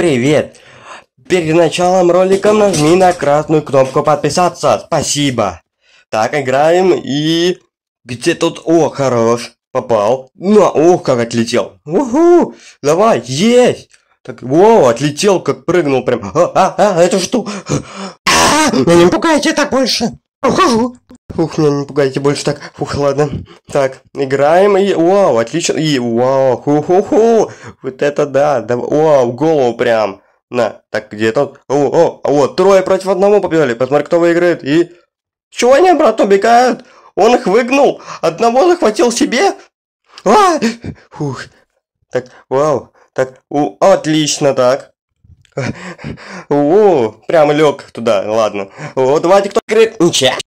Привет! Перед началом ролика нажми на красную кнопку подписаться. Спасибо. Так, играем и... Где тут? О, хорош. Попал. Ну, ох, как отлетел. Уху! Давай, есть! Так, воу, отлетел, как прыгнул прям. А, а, а, это что? -а ну не пугайте так больше. Ухожу. Ух, меня ну, не ну, пугайте больше так. Ух, ладно. Так, играем и... Вау, отлично. И вау, ху-ху-ху. Вот это да. да. Вау, голову прям. На, так, где тот? О, о, вот, трое против одного побежали. Посмотри, кто выиграет. И... Чего они обратно убегают? Он их выгнал. Одного захватил себе. А! Фух. Так, вау. Так, у, отлично так. О, прям лег туда, ладно. Вот, давайте кто играет. Ничего.